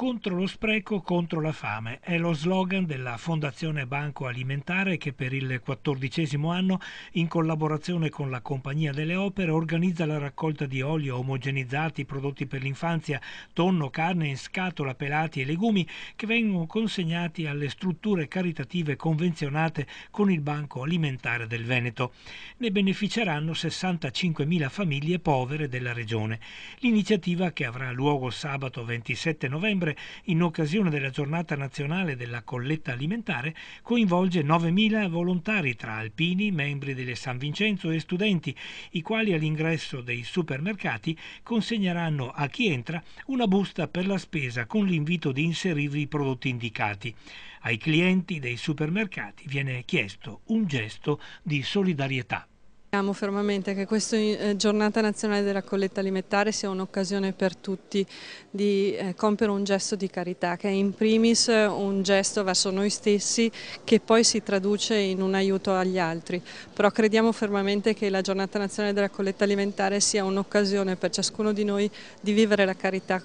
contro lo spreco, contro la fame. È lo slogan della Fondazione Banco Alimentare che per il quattordicesimo anno, in collaborazione con la Compagnia delle Opere, organizza la raccolta di olio omogenizzati, prodotti per l'infanzia, tonno, carne in scatola, pelati e legumi che vengono consegnati alle strutture caritative convenzionate con il Banco Alimentare del Veneto. Ne beneficeranno 65.000 famiglie povere della regione. L'iniziativa, che avrà luogo sabato 27 novembre, novembre, in occasione della giornata nazionale della colletta alimentare, coinvolge 9.000 volontari tra alpini, membri delle San Vincenzo e studenti, i quali all'ingresso dei supermercati consegneranno a chi entra una busta per la spesa con l'invito di inserirvi i prodotti indicati. Ai clienti dei supermercati viene chiesto un gesto di solidarietà. Crediamo fermamente che questa eh, giornata nazionale della colletta alimentare sia un'occasione per tutti di eh, compiere un gesto di carità, che è in primis eh, un gesto verso noi stessi che poi si traduce in un aiuto agli altri. Però crediamo fermamente che la giornata nazionale della colletta alimentare sia un'occasione per ciascuno di noi di vivere la carità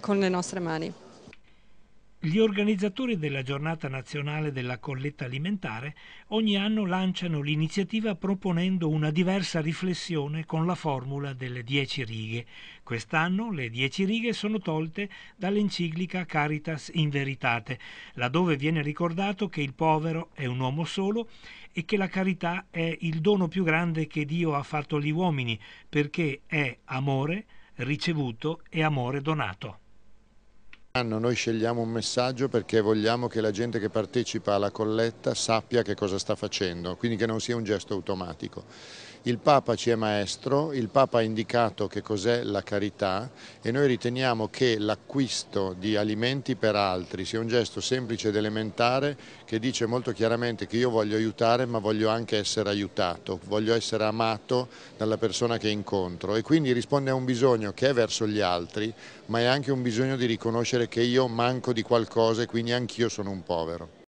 con le nostre mani. Gli organizzatori della giornata nazionale della colletta alimentare ogni anno lanciano l'iniziativa proponendo una diversa riflessione con la formula delle 10 righe. Quest'anno le 10 righe sono tolte dall'enciclica Caritas in Veritate, laddove viene ricordato che il povero è un uomo solo e che la carità è il dono più grande che Dio ha fatto agli uomini, perché è amore ricevuto e amore donato. Noi scegliamo un messaggio perché vogliamo che la gente che partecipa alla colletta sappia che cosa sta facendo, quindi che non sia un gesto automatico. Il Papa ci è maestro, il Papa ha indicato che cos'è la carità e noi riteniamo che l'acquisto di alimenti per altri sia un gesto semplice ed elementare che dice molto chiaramente che io voglio aiutare ma voglio anche essere aiutato, voglio essere amato dalla persona che incontro e quindi risponde a un bisogno che è verso gli altri ma è anche un bisogno di riconoscere che io manco di qualcosa e quindi anch'io sono un povero.